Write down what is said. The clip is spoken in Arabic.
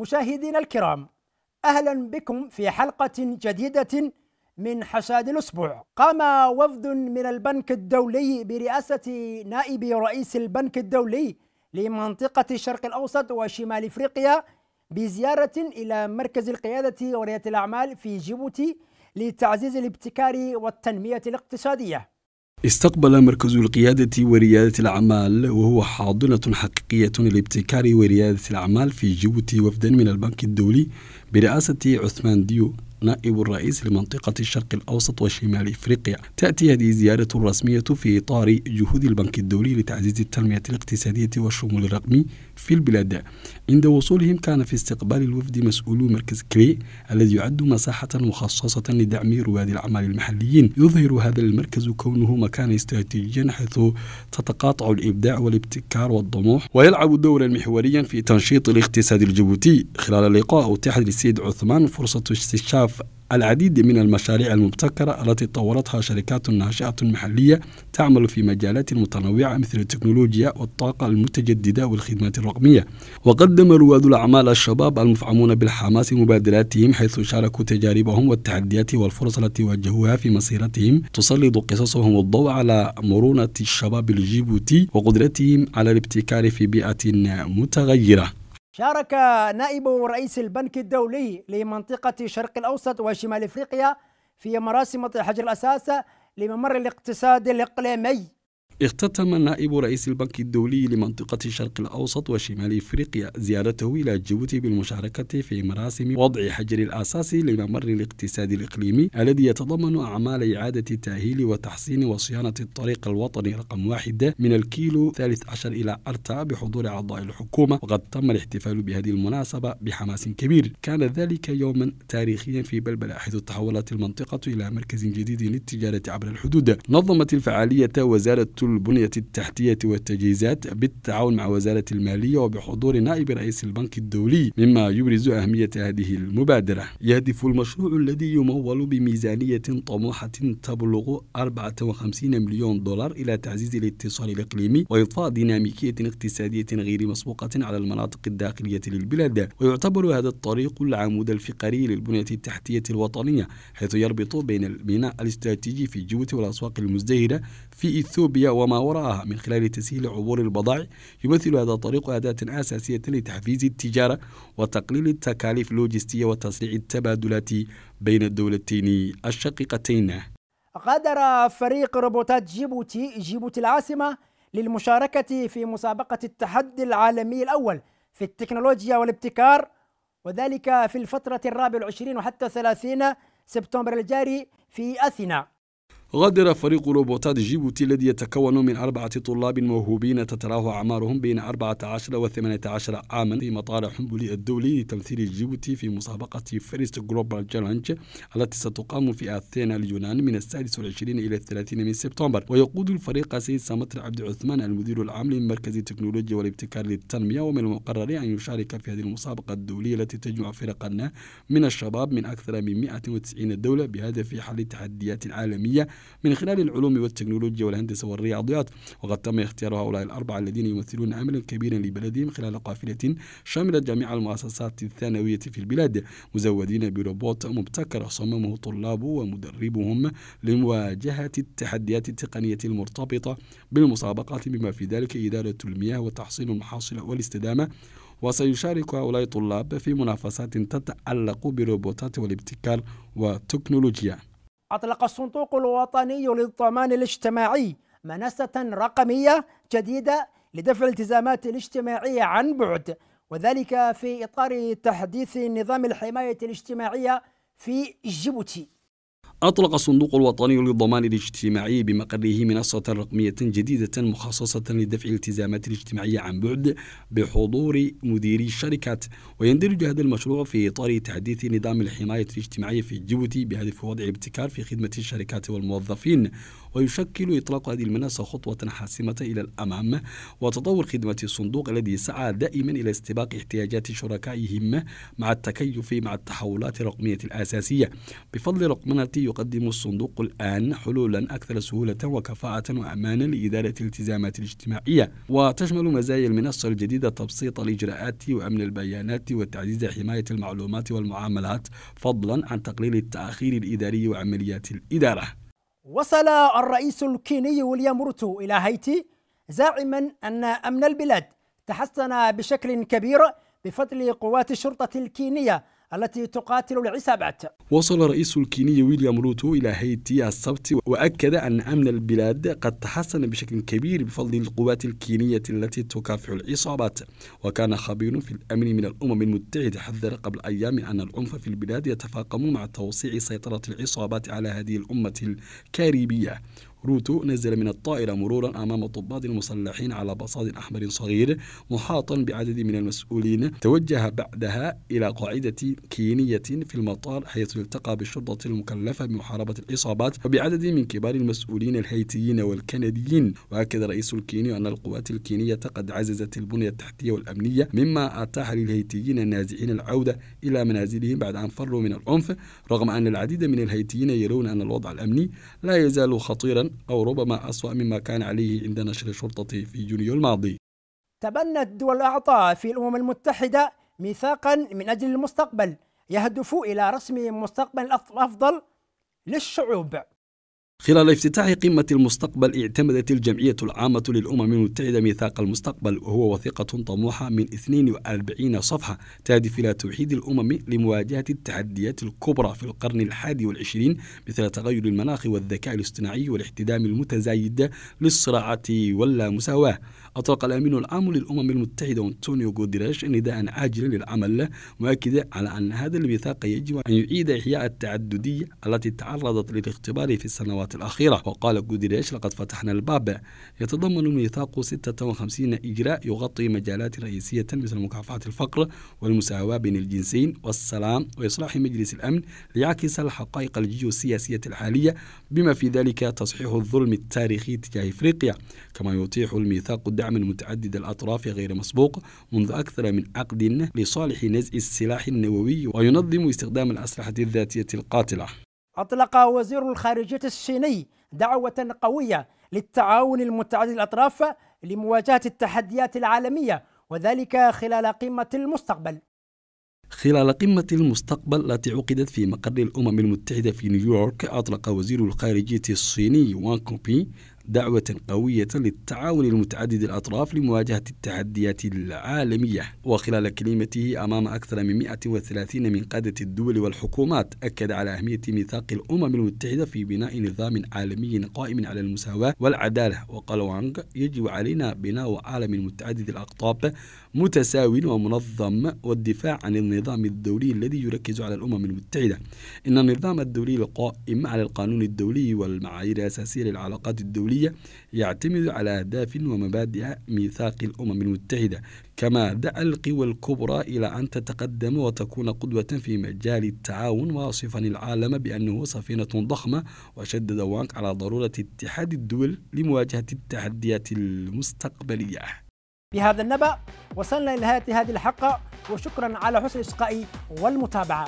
مشاهدينا الكرام اهلا بكم في حلقه جديده من حشاد الاسبوع قام وفد من البنك الدولي برئاسه نائب رئيس البنك الدولي لمنطقه الشرق الاوسط وشمال افريقيا بزياره الى مركز القياده ورياده الاعمال في جيبوتي لتعزيز الابتكار والتنميه الاقتصاديه استقبل مركز القيادة وريادة الأعمال وهو حاضنة حقيقية لابتكار وريادة الأعمال في جيبوتي وفدا من البنك الدولي برئاسة عثمان ديو نائب الرئيس لمنطقة الشرق الأوسط وشمال إفريقيا تأتي هذه الزيارة الرسمية في إطار جهود البنك الدولي لتعزيز التنمية الاقتصادية والشمول الرقمي في البلاد عند وصولهم كان في استقبال الوفد مسؤول مركز كري الذي يعد مساحة مخصصة لدعم رواد الأعمال المحليين يظهر هذا المركز كونه مكانا استراتيجيا حيث تتقاطع الإبداع والابتكار والطموح ويلعب دورا محوريا في تنشيط الاقتصاد الجيبوتي خلال اللقاء أتيحت للسيد عثمان فرصة استكشاف بخلاف العديد من المشاريع المبتكرة التي طورتها شركات ناشئة محلية تعمل في مجالات متنوعة مثل التكنولوجيا والطاقة المتجددة والخدمات الرقمية وقدم رواد الأعمال الشباب المفعمون بالحماس مبادراتهم حيث شاركوا تجاربهم والتحديات والفرص التي واجهوها في مسيرتهم تسلط قصصهم الضوء على مرونة الشباب الجيبوتي وقدرتهم على الابتكار في بيئة متغيرة شارك نائب رئيس البنك الدولي لمنطقة شرق الأوسط وشمال إفريقيا في مراسم حجر الأساس لممر الاقتصاد الإقليمي اختتم نائب رئيس البنك الدولي لمنطقة الشرق الأوسط وشمال إفريقيا زيارته إلى جيبوتي بالمشاركة في مراسم وضع حجر الأساس لممر الاقتصاد الإقليمي الذي يتضمن أعمال إعادة تأهيل وتحسين وصيانة الطريق الوطني رقم واحد من الكيلو 13 إلى أرتا بحضور أعضاء الحكومة وقد تم الاحتفال بهذه المناسبة بحماس كبير كان ذلك يوما تاريخيا في بلبلة حيث تحولت المنطقة إلى مركز جديد للتجارة عبر الحدود نظمت الفعالية وزارة البنية التحتية والتجهيزات بالتعاون مع وزارة المالية وبحضور نائب رئيس البنك الدولي مما يبرز أهمية هذه المبادرة يهدف المشروع الذي يمول بميزانية طموحة تبلغ 54 مليون دولار إلى تعزيز الاتصال الإقليمي وإضفاء ديناميكية اقتصادية غير مسبوقة على المناطق الداخلية للبلاد ويعتبر هذا الطريق العمود الفقري للبنية التحتية الوطنية حيث يربط بين الميناء الاستراتيجي في جوة والأسواق المزدهرة في إثيوبيا وما وراءها من خلال تسهيل عبور البضائع يمثل هذا الطريق أداة أساسية لتحفيز التجارة وتقليل التكاليف اللوجستية وتسريع التبادلات بين الدولتين الشقيقتين غادر فريق روبوتات جيبوتي جيبوتي العاصمة للمشاركة في مسابقة التحدي العالمي الأول في التكنولوجيا والابتكار وذلك في الفترة الرابع والعشرين وحتى 30 سبتمبر الجاري في أثينا غادر فريق روبوتات جيبوتي الذي يتكون من أربعة طلاب موهوبين تتراوح أعمارهم بين 14 و 18 عاما في مطار حنبلي الدولي لتمثيل جيبوتي في مسابقة فيرست جلوبال تشالنج التي ستقام في أثينا اليونان من السادس إلى الثلاثين من سبتمبر ويقود الفريق سيد سمطر عبد العثمان المدير العام لمركز التكنولوجيا والابتكار للتنمية ومن المقرر أن يشارك في هذه المسابقة الدولية التي تجمع فرقا من الشباب من أكثر من 190 دولة بهدف حل التحديات العالمية من خلال العلوم والتكنولوجيا والهندسة والرياضيات وقد تم اختيار هؤلاء الأربعة الذين يمثلون عملا كبيرا لبلدهم خلال قافلة شملت جميع المؤسسات الثانوية في البلاد مزودين بروبوت مبتكر صممه طلابه ومدربهم لمواجهة التحديات التقنية المرتبطة بالمسابقات بما في ذلك إدارة المياه وتحصيل المحاصيل والاستدامة وسيشارك هؤلاء الطلاب في منافسات تتعلق بالروبوتات والابتكار والتكنولوجيا أطلق الصندوق الوطني للضمان الاجتماعي منصة رقمية جديدة لدفع الالتزامات الاجتماعية عن بعد وذلك في إطار تحديث نظام الحماية الاجتماعية في جيبوتي أطلق الصندوق الوطني للضمان الاجتماعي بمقره منصة رقمية جديدة مخصصة لدفع الالتزامات الاجتماعية عن بعد بحضور مديري الشركات ويندرج هذا المشروع في إطار تحديث نظام الحماية الاجتماعية في جيبوتي بهدف وضع ابتكار في خدمة الشركات والموظفين ويشكل إطلاق هذه المنصة خطوة حاسمة إلى الأمام وتطور خدمة الصندوق الذي سعى دائما إلى استباق احتياجات شركائهم مع التكيف مع التحولات الرقمية الأساسية بفضل رقمنة يقدم الصندوق الآن حلولا أكثر سهولة وكفاءة وأمانا لإدارة الالتزامات الاجتماعية وتشمل مزايا المنصة الجديدة تبسيط الإجراءات وأمن البيانات وتعزيز حماية المعلومات والمعاملات فضلا عن تقليل التأخير الإداري وعمليات الإدارة وصل الرئيس الكيني وليام روتو إلى هايتي زاعما أن أمن البلاد تحسن بشكل كبير بفضل قوات الشرطة الكينية التي تقاتل العصابات وصل رئيس الكيني ويليام روتو إلى هيتي السبت وأكد أن أمن البلاد قد تحسن بشكل كبير بفضل القوات الكينية التي تكافح العصابات وكان خبير في الأمن من الأمم المتحدة حذر قبل أيام أن العنف في البلاد يتفاقم مع توسيع سيطرة العصابات على هذه الأمة الكاريبية روتو نزل من الطائرة مرورا أمام ضباط مسلحين على بصاد أحمر صغير محاطا بعدد من المسؤولين توجه بعدها إلى قاعدة كينية في المطار حيث التقى بالشرطة المكلفة بمحاربة الإصابات وبعدد من كبار المسؤولين الهيتيين والكنديين وأكد رئيس الكيني أن القوات الكينية قد عززت البنية التحتية والأمنية مما أتاح للهيتيين النازحين العودة إلى منازلهم بعد أن فروا من العنف رغم أن العديد من الهيتيين يرون أن الوضع الأمني لا يزال خطيرا أو ربما أسوأ مما كان عليه عند نشر الشرطة في يونيو الماضي تبنت دول الأعضاء في الأمم المتحدة ميثاقا من أجل المستقبل يهدف إلى رسم مستقبل أفضل للشعوب خلال افتتاح قمة المستقبل اعتمدت الجمعية العامة للأمم المتحدة ميثاق المستقبل وهو وثيقة طموحة من 42 صفحة تهدف إلى توحيد الأمم لمواجهة التحديات الكبرى في القرن الحادي والعشرين مثل تغير المناخ والذكاء الاصطناعي والاحتدام المتزايد للصراعات واللامساواة أطلق الأمين العام للأمم المتحدة أنطونيو غوديريش نداء عاجلا للعمل مؤكدا على أن هذا الميثاق يجب أن يعيد إحياء التعددية التي تعرضت للاختبار في السنوات السنوات الأخيرة وقال جوديريش لقد فتحنا الباب يتضمن الميثاق 56 إجراء يغطي مجالات رئيسية مثل مكافحة الفقر والمساواة بين الجنسين والسلام وإصلاح مجلس الأمن ليعكس الحقائق الجيوسياسية الحالية بما في ذلك تصحيح الظلم التاريخي تجاه إفريقيا كما يتيح الميثاق دعما متعدد الأطراف غير مسبوق منذ أكثر من عقد لصالح نزع السلاح النووي وينظم استخدام الأسلحة الذاتية القاتلة أطلق وزير الخارجية الصيني دعوة قوية للتعاون المتعدد الأطراف لمواجهة التحديات العالمية وذلك خلال قمة المستقبل خلال قمة المستقبل التي عقدت في مقر الأمم المتحدة في نيويورك أطلق وزير الخارجية الصيني وان كوبي دعوة قوية للتعاون المتعدد الأطراف لمواجهة التحديات العالمية وخلال كلمته أمام أكثر من 130 من قادة الدول والحكومات أكد على أهمية ميثاق الأمم المتحدة في بناء نظام عالمي قائم على المساواة والعدالة وقال وانغ يجب علينا بناء عالم متعدد الأقطاب متساو ومنظم والدفاع عن النظام الدولي الذي يركز على الأمم المتحدة إن النظام الدولي القائم على القانون الدولي والمعايير الأساسية للعلاقات الدولية الدولية يعتمد على أهداف ومبادئ ميثاق الأمم المتحدة كما دعا القوى الكبرى إلى أن تتقدم وتكون قدوة في مجال التعاون واصفا العالم بأنه سفينة ضخمة وشدد وانك على ضرورة اتحاد الدول لمواجهة التحديات المستقبلية بهذا النبأ وصلنا إلى نهاية هذه الحلقة وشكرا على حسن الإصغاء والمتابعة